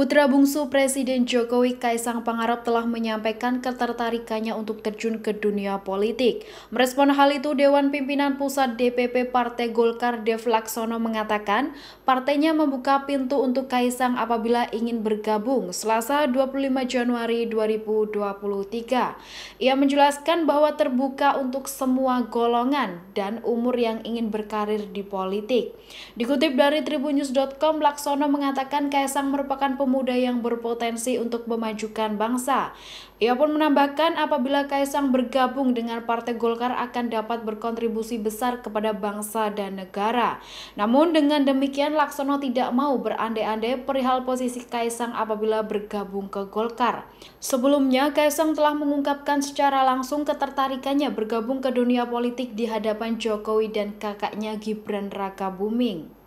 Putra bungsu Presiden Jokowi Kaisang Pangarap, telah menyampaikan ketertarikannya untuk terjun ke dunia politik. Merespon hal itu, Dewan Pimpinan Pusat DPP Partai Golkar Dev Laksono mengatakan, partainya membuka pintu untuk Kaisang apabila ingin bergabung Selasa 25 Januari 2023. Ia menjelaskan bahwa terbuka untuk semua golongan dan umur yang ingin berkarir di politik. Dikutip dari tribunnews.com, Laksono mengatakan Kaisang merupakan pemimpin pemuda yang berpotensi untuk memajukan bangsa. Ia pun menambahkan apabila Kaisang bergabung dengan Partai Golkar akan dapat berkontribusi besar kepada bangsa dan negara. Namun dengan demikian Laksono tidak mau berandai-andai perihal posisi Kaisang apabila bergabung ke Golkar. Sebelumnya Kaisang telah mengungkapkan secara langsung ketertarikannya bergabung ke dunia politik di hadapan Jokowi dan kakaknya Gibran Raka Buming.